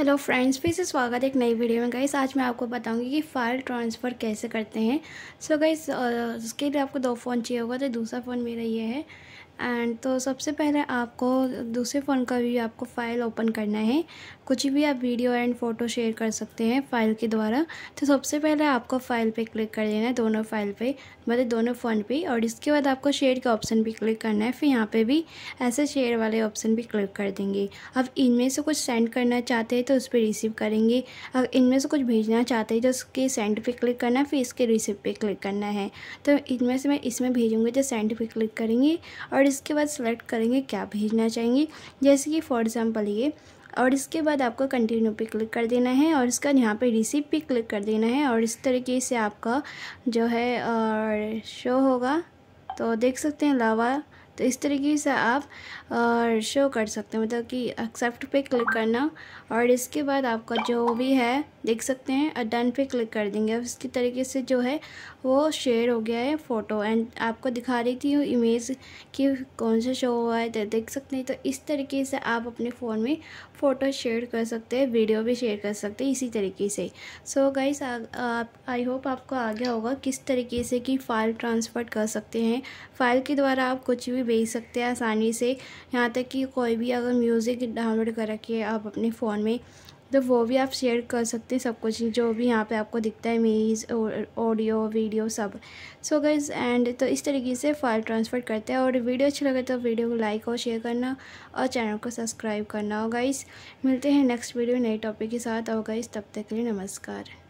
hello friends फिर से स्वागत है एक नई वीडियो में गाइस आज मैं आपको बताऊंगी कि फ़ाइल ट्रांसफ़र कैसे करते हैं सो so गाइस उसके लिए आपको दो फ़ोन चाहिए होगा तो दूसरा फ़ोन मेरा ये है एंड तो सबसे पहले आपको दूसरे फ़ोन का भी आपको फ़ाइल ओपन करना है कुछ भी आप वीडियो एंड फ़ोटो शेयर कर सकते हैं फ़ाइल के द्वारा तो सबसे पहले आपको फ़ाइल पे क्लिक कर देना है दोनों फ़ाइल पे मतलब दोनों फ़ोन पे और इसके बाद आपको शेयर के ऑप्शन भी क्लिक करना है फिर यहाँ पे भी ऐसे शेयर वाले ऑप्शन भी क्लिक कर देंगे अब इनमें से कुछ सेंड करना चाहते हैं तो उस पर रिसीव करेंगे अगर इनमें से कुछ भेजना चाहते हैं तो उसके सेंड पे क्लिक करना है फिर इसके रिसीव पे क्लिक करना है तो इनमें से मैं इसमें भेजूँगी तो सेंड पे क्लिक करेंगे और इसके बाद सेलेक्ट करेंगे क्या भेजना चाहेंगे जैसे कि फॉर एग्ज़ाम्पल ये और इसके बाद आपको कंटिन्यू पे क्लिक कर देना है और इसका यहाँ पे रिसीव पे क्लिक कर देना है और इस तरीके से आपका जो है और शो होगा तो देख सकते हैं लावा तो इस तरीके से आप शो कर सकते हैं मतलब कि एक्सेप्ट पे क्लिक करना और इसके बाद आपका जो भी है देख सकते हैं डन पे क्लिक कर देंगे अब इसकी तरीके से जो है वो शेयर हो गया है फ़ोटो एंड आपको दिखा रही थी इमेज कि कौन सा शो हुआ है तो देख सकते हैं तो इस तरीके से आप अपने फ़ोन में फ़ोटो शेयर कर सकते हैं वीडियो भी शेयर कर सकते हैं इसी तरीके से सो गाइस आप आई होप आपको आ गया होगा किस तरीके से कि फ़ाइल ट्रांसफ़र कर सकते हैं फ़ाइल के द्वारा आप कुछ भी भेज सकते हैं आसानी से यहाँ तक कि कोई भी अगर म्यूज़िक डाउनलोड कर रखिए आप अपने फ़ोन में तो वो भी आप शेयर कर सकते हैं सब कुछ जो भी यहाँ पे आपको दिखता है मेज ऑडियो वीडियो सब सो गर्स एंड तो इस तरीके से फाइल ट्रांसफ़र करते हैं और वीडियो अच्छा लगे तो वीडियो को लाइक और शेयर करना और चैनल को सब्सक्राइब करना और गाइस मिलते हैं नेक्स्ट वीडियो नए टॉपिक के साथ और गाइस तब तक के लिए नमस्कार